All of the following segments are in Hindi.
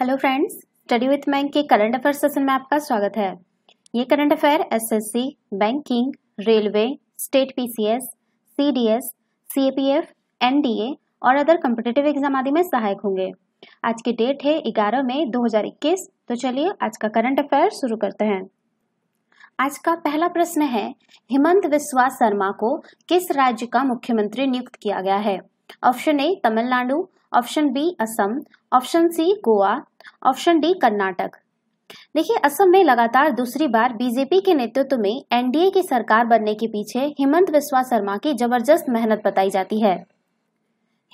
hello friends study with bank के करंट अफेयर सेशन में आपका स्वागत है ये current affair SSC, banking railway state PCS, CDS, CAPF, NDA और अदर कम्पिटेटिव एग्जाम आदि में सहायक होंगे आज की डेट है 11 मई 2021 तो चलिए आज का करंट अफेयर शुरू करते हैं आज का पहला प्रश्न है हेमंत विश्वास शर्मा को किस राज्य का मुख्यमंत्री नियुक्त किया गया है option A Tamil Nadu option B Assam option C Goa option D Karnataka देखिए असम में लगातार दूसरी बार बीजेपी के नेतृत्व में एनडीए की सरकार बनने के पीछे हेमंत बिस्वा शर्मा की जबरदस्त मेहनत बताई जाती है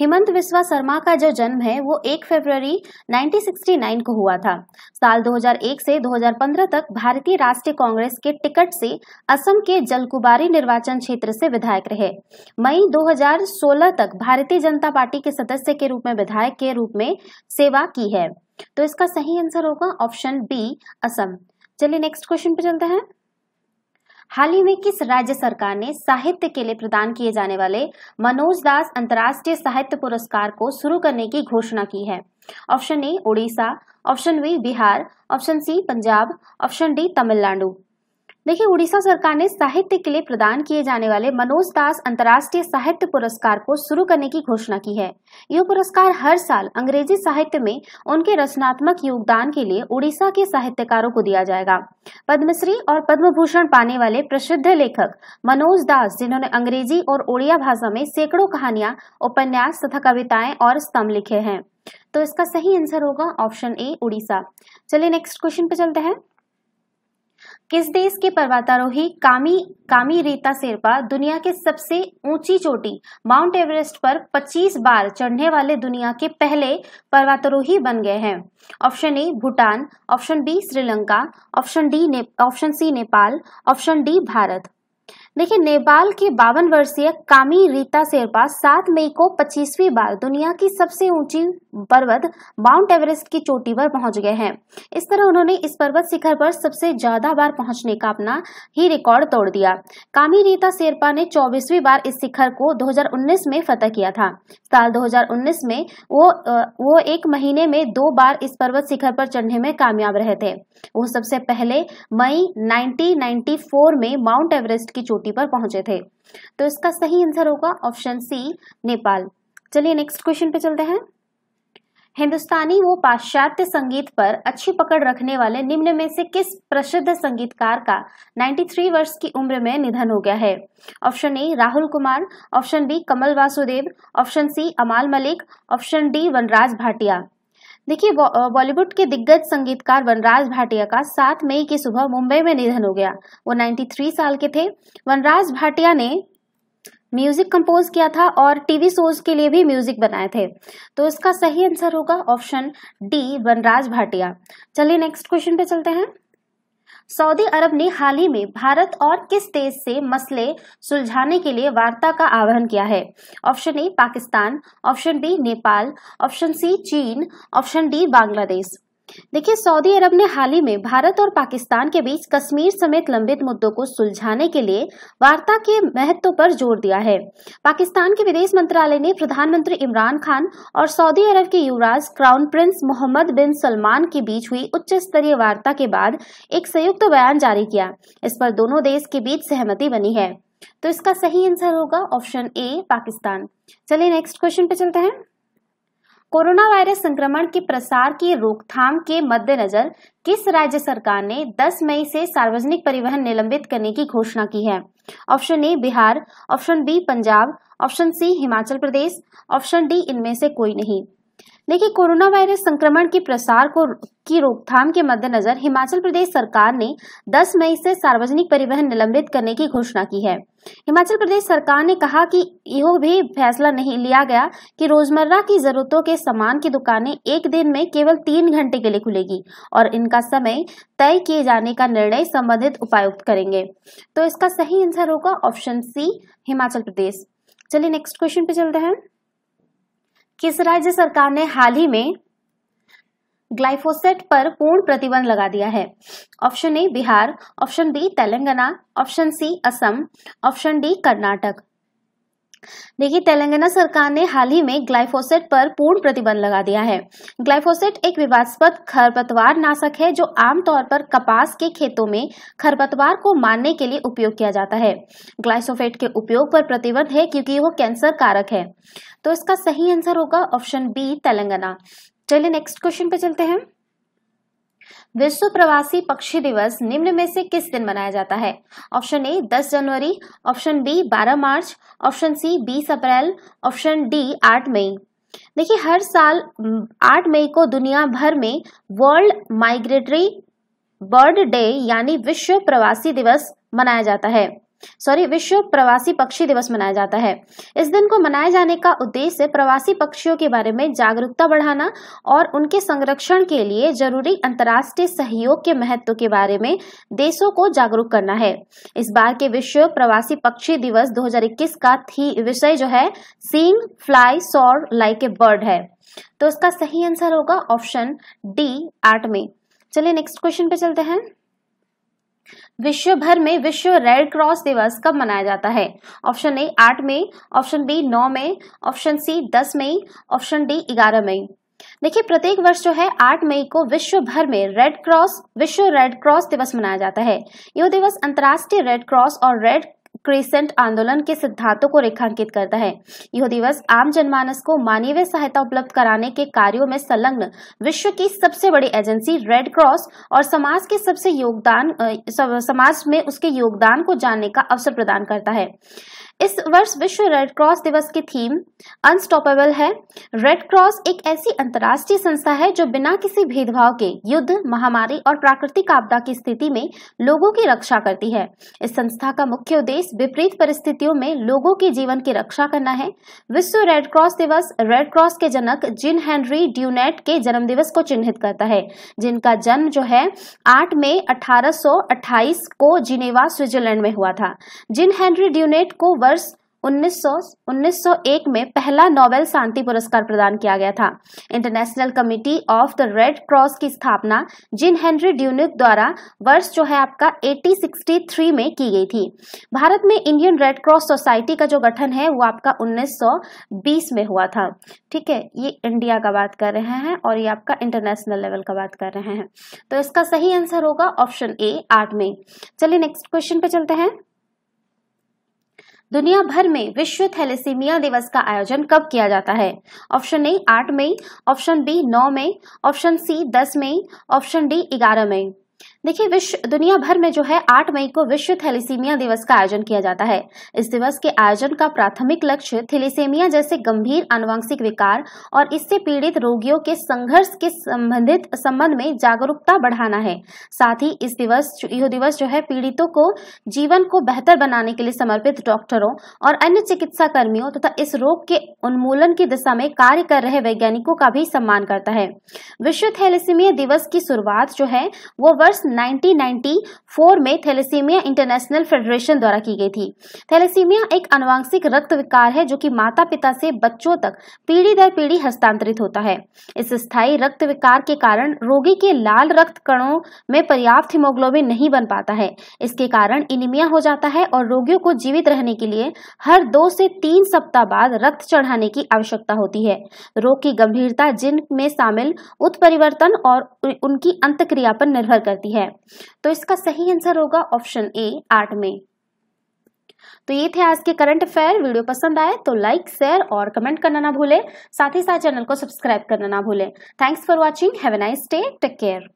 हेमंत विश्वा शर्मा का जो जन्म है वो 1 फरवरी 1969 को हुआ था साल 2001 से 2015 तक भारतीय राष्ट्रीय कांग्रेस के टिकट से असम के जलकुबारी निर्वाचन क्षेत्र से विधायक रहे मई 2016 तक भारतीय जनता पार्टी के सदस्य के रूप में विधायक के रूप में सेवा की है तो इसका सही आंसर होगा ऑप्शन बी असम चलिए नेक्स्ट क्वेश्चन पे चलते हैं हाल ही में किस राज्य सरकार ने साहित्य के लिए प्रदान किए जाने वाले मनोज दास अंतर्राष्ट्रीय साहित्य पुरस्कार को शुरू करने की घोषणा की है option A Orissa option B Bihar option C Punjab option D Tamil Nadu देखिए उड़ीसा सरकार ने साहित्य के लिए प्रदान किए जाने वाले मनोज दास अंतर्राष्ट्रीय साहित्य पुरस्कार को शुरू करने की घोषणा की है यह पुरस्कार हर साल अंग्रेजी साहित्य में उनके रचनात्मक योगदान के लिए उड़ीसा के साहित्यकारों को दिया जाएगा पद्मश्री और पद्म भूषण पाने वाले प्रसिद्ध लेखक मनोज दास जिन्होंने अंग्रेजी और उड़िया भाषा में सैकड़ों कहानियां उपन्यास तथा कविताएं और स्तंभ लिखे हैं तो इसका सही आंसर होगा ऑप्शन ए उड़ीसा चलिए नेक्स्ट क्वेश्चन पे चलते हैं किस देश के पर्वतारोही कामी कामी रेता शेरपा दुनिया के सबसे ऊंची चोटी माउंट एवरेस्ट पर 25 बार चढ़ने वाले दुनिया के पहले पर्वतारोही बन गए हैं option A Bhutan option B Sri Lanka option D option C Nepal option D Bharat देखिए नेपाल की बावन वर्षीय कामी रीता शेरपा 7 मई को 25वीं बार दुनिया की सबसे ऊंची पर्वत माउंट एवरेस्ट की चोटी पर पहुंच गए हैं इस तरह उन्होंने इस पर्वत शिखर पर सबसे ज्यादा बार पहुंचने का अपना ही रिकॉर्ड तोड़ दिया कामी रीता शेरपा ने 24वीं बार इस शिखर को 2019 में फतेह किया था साल दो में वो वो एक महीने में दो बार इस पर्वत शिखर पर चढ़ने में कामयाब रहे थे वो सबसे पहले मई नाइनटीन में माउंट एवरेस्ट की चोटी चोटी पर पहुंचे थे तो इसका सही आंसर होगा ऑप्शन सी नेपाल चलिए नेक्स्ट क्वेश्चन पे चलते हैं हिंदुस्तानी वो पाश्चात्य संगीत पर अच्छी पकड़ रखने वाले निम्न में से किस प्रसिद्ध संगीतकार का 93 वर्ष की उम्र में निधन हो गया है option A Rahul Kumar option B Kamal Vasudev option C Amaal Mallik option D Vanraj Bhatia देखिए बॉलीवुड के दिग्गज संगीतकार वनराज भाटिया का सात मई की सुबह मुंबई में निधन हो गया वो 93 साल के थे वनराज भाटिया ने म्यूजिक कंपोज किया था और टीवी शोज के लिए भी म्यूजिक बनाए थे तो इसका सही आंसर होगा ऑप्शन डी वनराज भाटिया चलिए नेक्स्ट क्वेश्चन पे चलते हैं सऊदी अरब ने हाल ही में भारत और किस देश से मसले सुलझाने के लिए वार्ता का आह्वान किया है option A Pakistan option B Nepal option C चीन ऑप्शन डी बांग्लादेश देखिए सऊदी अरब ने हाल ही में भारत और पाकिस्तान के बीच कश्मीर समेत लंबित मुद्दों को सुलझाने के लिए वार्ता के महत्व पर जोर दिया है पाकिस्तान के विदेश मंत्रालय ने प्रधानमंत्री इमरान खान और सऊदी अरब के युवराज crown prince Mohammed bin Salman के बीच हुई उच्च स्तरीय वार्ता के बाद एक संयुक्त बयान जारी किया इस पर दोनों देश के बीच सहमति बनी है तो इसका सही आंसर होगा ऑप्शन ए पाकिस्तान चलिए नेक्स्ट क्वेश्चन पे चलते हैं कोरोना वायरस संक्रमण के प्रसार की रोकथाम के मद्देनजर किस राज्य सरकार ने 10 मई से सार्वजनिक परिवहन निलंबित करने की घोषणा की है option A Bihar option B Punjab option C Himachal Pradesh option D इनमें से कोई नहीं देखिए कोरोना वायरस संक्रमण के प्रसार को की रोकथाम के मद्देनजर हिमाचल प्रदेश सरकार ने 10 मई से सार्वजनिक परिवहन निलंबित करने की घोषणा की है हिमाचल प्रदेश सरकार ने कहा कि यह भी फैसला नहीं लिया गया कि रोजमर्रा की जरूरतों के सामान की दुकानें एक दिन में केवल तीन घंटे के लिए खुलेगी और इनका समय तय किए जाने का निर्णय संबंधित उपायुक्त करेंगे तो इसका सही आंसर होगा ऑप्शन सी हिमाचल प्रदेश चलिए नेक्स्ट क्वेश्चन पे चलते हैं किस राज्य सरकार ने हाल ही में ग्लाइफोसेट पर पूर्ण प्रतिबंध लगा दिया है option A Bihar option B Telangana option C Assam option D Karnataka देखिए तेलंगाना सरकार ने हाल ही में ग्लाइफोसेट पर पूर्ण प्रतिबंध लगा दिया है ग्लाइफोसेट एक विवादस्पद खरपतवार नाशक है जो आमतौर पर कपास के खेतों में खरपतवार को मारने के लिए उपयोग किया जाता है ग्लाइसोफेट के उपयोग पर प्रतिबंध है क्योंकि वो कैंसर कारक है तो इसका सही आंसर होगा ऑप्शन बी तेलंगाना चलिए नेक्स्ट क्वेश्चन पे चलते हैं विश्व प्रवासी पक्षी दिवस निम्न में से किस दिन मनाया जाता है ऑप्शन ए 10 जनवरी ऑप्शन बी 12 मार्च ऑप्शन सी 20 अप्रैल ऑप्शन डी 8 मई देखिए हर साल 8 मई को दुनिया भर में वर्ल्ड माइग्रेटरी बर्ड डे यानी विश्व प्रवासी दिवस मनाया जाता है सॉरी विश्व प्रवासी पक्षी दिवस मनाया जाता है इस दिन को मनाए जाने का उद्देश्य प्रवासी पक्षियों के बारे में जागरूकता बढ़ाना और उनके संरक्षण के लिए जरूरी अंतर्राष्ट्रीय सहयोग के महत्व के बारे में देशों को जागरूक करना है इस बार के विश्व प्रवासी पक्षी दिवस दो का थी विषय जो है sing fly soar like a bird है तो इसका सही आंसर होगा ऑप्शन डी आठ में चलिए नेक्स्ट क्वेश्चन पे चलते हैं विश्व भर में विश्व रेड क्रॉस दिवस कब मनाया जाता है ऑप्शन ए आठ मई ऑप्शन बी नौ मई ऑप्शन सी दस मई ऑप्शन डी ग्यारह मई देखिए प्रत्येक वर्ष जो है 8 मई को विश्व भर में रेड क्रॉस विश्व रेड क्रॉस दिवस मनाया जाता है यह दिवस अंतर्राष्ट्रीय रेड क्रॉस और रेड क्रिसेंट आंदोलन के सिद्धांतों को रेखांकित करता है यह दिवस आम जनमानस को मानवीय सहायता उपलब्ध कराने के कार्यों में संलग्न विश्व की सबसे बड़ी एजेंसी रेड क्रॉस और समाज के सबसे योगदान समाज में उसके योगदान को जानने का अवसर प्रदान करता है इस वर्ष विश्व रेड क्रॉस दिवस की थीम अनस्टॉपेबल है रेड क्रॉस एक ऐसी अंतर्राष्ट्रीय संस्था है जो बिना किसी भेदभाव के युद्ध महामारी और प्राकृतिक आपदा की स्थिति में लोगों की रक्षा करती है इस संस्था का मुख्य उद्देश्य विपरीत परिस्थितियों में लोगों के जीवन की रक्षा करना है विश्व रेड क्रॉस दिवस रेड क्रॉस के जनक जिन हेनरी ड्यूनेट के जन्म दिवस को चिन्हित करता है जिनका जन्म जो है आठ मई अठारह को जिनेवा स्विट्जरलैंड में हुआ था जिन हेनरी ड्यूनेट को वर्ष वर्ष 1900 1901 में पहला नोबेल शांति पुरस्कार प्रदान किया गया था international committee of the red cross की स्थापना जिन हेनरी ड्यूनिक द्वारा वर्ष जो है आपका 1863 में की गई थी भारत में इंडियन रेड क्रॉस सोसाइटी का जो गठन है वो आपका 1920 में हुआ था ठीक है ये इंडिया का बात कर रहे हैं और ये आपका इंटरनेशनल लेवल का बात कर रहे हैं तो इसका सही आंसर होगा ऑप्शन ए आठ में चलिए नेक्स्ट क्वेश्चन पे चलते हैं दुनिया भर में विश्व थैलेसीमिया दिवस का आयोजन कब किया जाता है ऑप्शन ए आठ मई ऑप्शन बी नौ मई ऑप्शन सी दस मई ऑप्शन डी ग्यारह मई देखिए विश्व दुनिया भर में जो है आठ मई को विश्व थैलीसीमिया दिवस का आयोजन किया जाता है इस दिवस के आयोजन का प्राथमिक लक्ष्य थैलीसीमिया जैसे गंभीर अनुवांशिक विकार और इससे पीड़ित रोगियों के संघर्ष के संबंधित संबंध में जागरूकता बढ़ाना है साथ ही इस दिवस यह दिवस जो है पीड़ितों को जीवन को बेहतर बनाने के लिए समर्पित डॉक्टरों और अन्य चिकित्सा कर्मियों तथा तो इस रोग के उन्मूलन की दिशा में कार्य कर रहे वैज्ञानिकों का भी सम्मान करता है विश्व थैलीसीमिया दिवस की शुरुआत जो है वो वर्ष 1994 में थैलेसीमिया इंटरनेशनल फेडरेशन द्वारा की गई थी थैलेसीमिया एक अनुवांशिक रक्त विकार है जो कि माता पिता से बच्चों तक पीढ़ी दर पीढ़ी हस्तांतरित होता है इस स्थायी रक्त विकार के कारण रोगी के लाल रक्त कणों में पर्याप्त हिमोग्लोबिन नहीं बन पाता है इसके कारण इनिमिया हो जाता है और रोगियों को जीवित रहने के लिए हर दो से तीन सप्ताह बाद रक्त चढ़ाने की आवश्यकता होती है रोग की गंभीरता जिन में शामिल उत्परिवर्तन और उनकी अंतक्रिया पर निर्भर करती है है तो इसका सही आंसर होगा ऑप्शन ए आठ में तो ये थे आज के करंट अफेयर वीडियो पसंद आए तो लाइक शेयर और कमेंट करना ना भूले साथ ही साथ चैनल को सब्सक्राइब करना ना भूले thanks for watching have a nice day take care